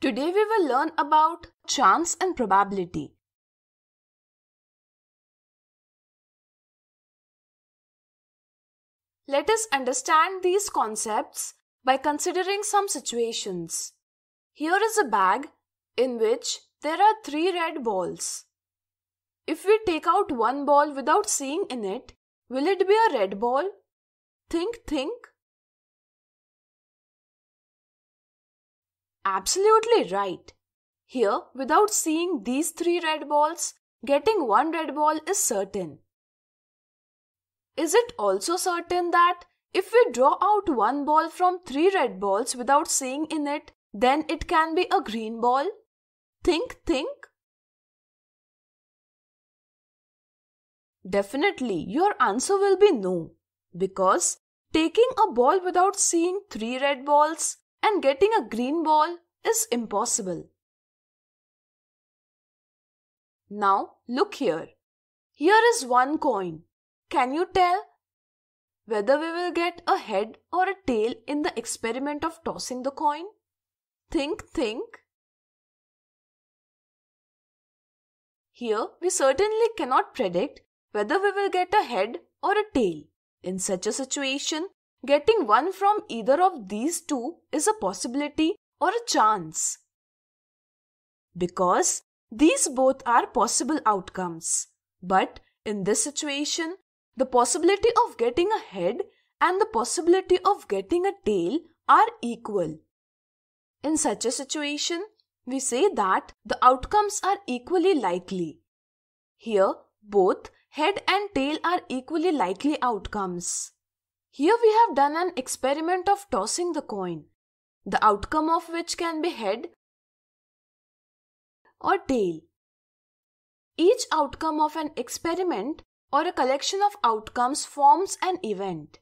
Today we will learn about chance and probability. Let us understand these concepts by considering some situations. Here is a bag in which there are three red balls. If we take out one ball without seeing in it, will it be a red ball? Think, think. absolutely right. Here, without seeing these three red balls, getting one red ball is certain. Is it also certain that if we draw out one ball from three red balls without seeing in it, then it can be a green ball? Think, think. Definitely, your answer will be no, because taking a ball without seeing three red balls and getting a green ball is impossible. Now look here. Here is one coin. Can you tell whether we will get a head or a tail in the experiment of tossing the coin? Think, think. Here we certainly cannot predict whether we will get a head or a tail. In such a situation, Getting one from either of these two is a possibility or a chance. Because these both are possible outcomes. But in this situation, the possibility of getting a head and the possibility of getting a tail are equal. In such a situation, we say that the outcomes are equally likely. Here, both head and tail are equally likely outcomes. Here we have done an experiment of tossing the coin, the outcome of which can be head or tail. Each outcome of an experiment or a collection of outcomes forms an event.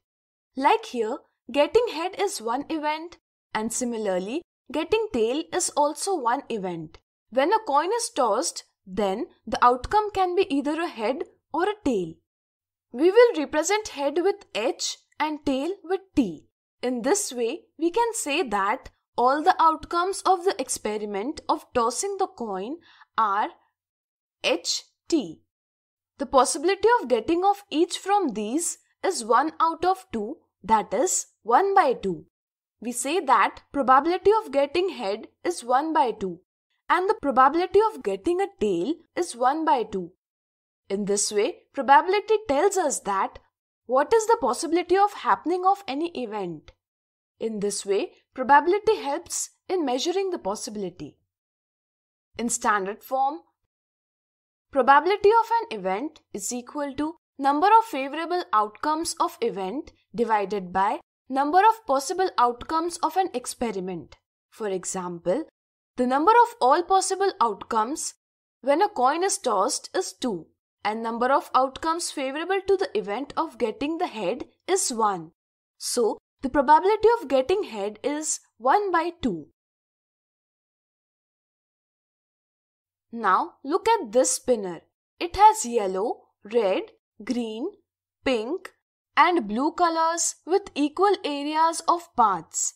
Like here, getting head is one event and similarly, getting tail is also one event. When a coin is tossed, then the outcome can be either a head or a tail. We will represent head with H and tail with T. In this way, we can say that all the outcomes of the experiment of tossing the coin are HT. The possibility of getting off each from these is 1 out of 2 that is 1 by 2. We say that probability of getting head is 1 by 2 and the probability of getting a tail is 1 by 2. In this way, probability tells us that what is the possibility of happening of any event? In this way, probability helps in measuring the possibility. In standard form, probability of an event is equal to number of favorable outcomes of event divided by number of possible outcomes of an experiment. For example, the number of all possible outcomes when a coin is tossed is 2 and number of outcomes favorable to the event of getting the head is 1. So, the probability of getting head is 1 by 2. Now, look at this spinner. It has yellow, red, green, pink and blue colors with equal areas of paths.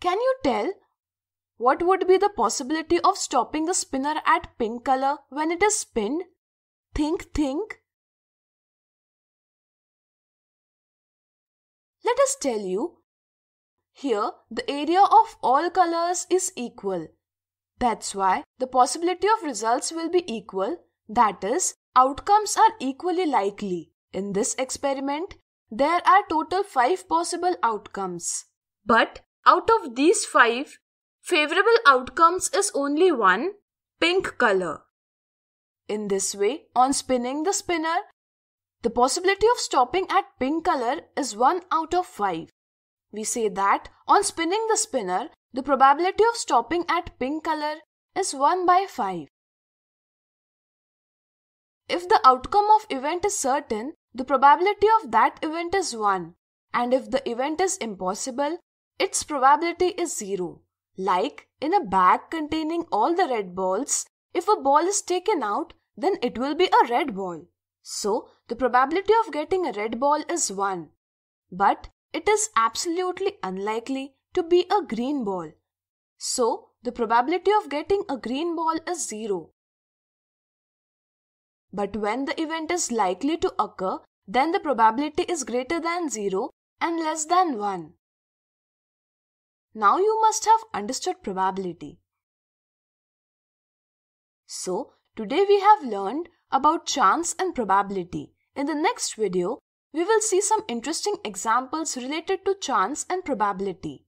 Can you tell what would be the possibility of stopping the spinner at pink color when it is spun? think, think? Let us tell you. Here, the area of all colors is equal. That's why the possibility of results will be equal, that is, outcomes are equally likely. In this experiment, there are total 5 possible outcomes. But out of these 5, favorable outcomes is only one, pink color. In this way, on spinning the spinner, the possibility of stopping at pink color is 1 out of 5. We say that on spinning the spinner, the probability of stopping at pink color is 1 by 5. If the outcome of event is certain, the probability of that event is 1 and if the event is impossible, its probability is 0. Like in a bag containing all the red balls, if a ball is taken out, then it will be a red ball. So, the probability of getting a red ball is 1. But it is absolutely unlikely to be a green ball. So, the probability of getting a green ball is 0. But when the event is likely to occur, then the probability is greater than 0 and less than 1. Now you must have understood probability. So, today we have learned about chance and probability. In the next video, we will see some interesting examples related to chance and probability.